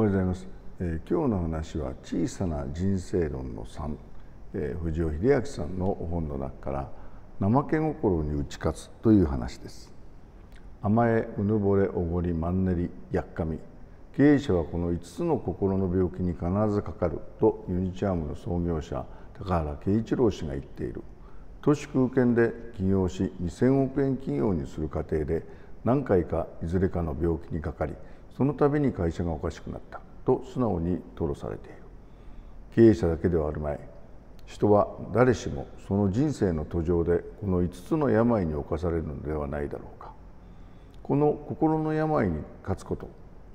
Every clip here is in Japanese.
おはようございます、えー、今日の話は「小さな人生論の3」えー、藤尾秀明さんの本の中から「怠け心に打ち勝つ」という話です甘えうぬぼれおごりマンネリやっかみ経営者はこの5つの心の病気に必ずかかるとユニチャームの創業者高原圭一郎氏が言っている都市空間で起業し2000億円企業にする過程で何回かいずれかの病気にかかりその度に会社がおかしくなったと素直に吐露されている経営者だけではあるまい人は誰しもその人生の途上でこの5つの病に侵されるのではないだろうかこの心の病に勝つこと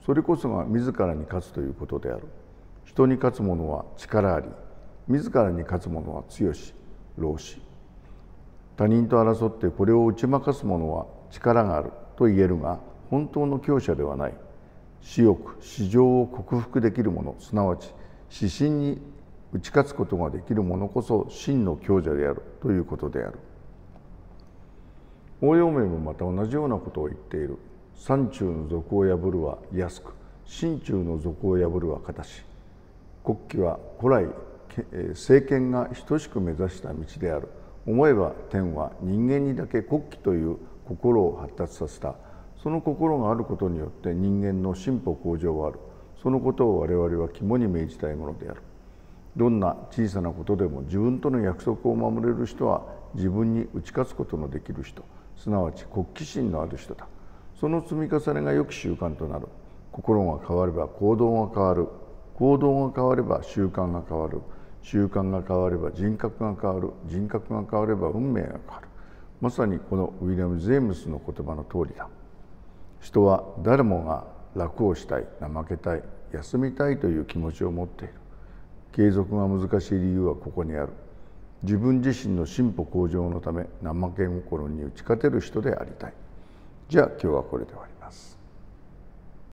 それこそが自らに勝つということである人に勝つ者は力あり自らに勝つ者は強し老使。他人と争ってこれを打ち負かす者は力があると言えるが本当の強者ではない私欲私情を克服できる者すなわち指針に打ち勝つことができる者こそ真の強者であるということである応用名もまた同じようなことを言っている山中の賊を破るは安く心中の賊を破るは形国旗は古来政権が等しく目指した道である思えば天は人間にだけ国旗という心を発達させたその心があることによって人間の進歩向上はあるそのことを我々は肝に銘じたいものであるどんな小さなことでも自分との約束を守れる人は自分に打ち勝つことのできる人すなわち国旗心のある人だその積み重ねが良き習慣となる心が変われば行動が変わる行動が変われば習慣が変わる習慣が変われば人格が変わる人格が変われば運命が変わるまさにこのウィリアム・ジェームスの言葉の通りだ人は誰もが楽をしたい怠けたい休みたいという気持ちを持っている継続が難しい理由はここにある自分自身の進歩向上のため怠け心に打ち勝てる人でありたいじゃあ今日はこれで終わります。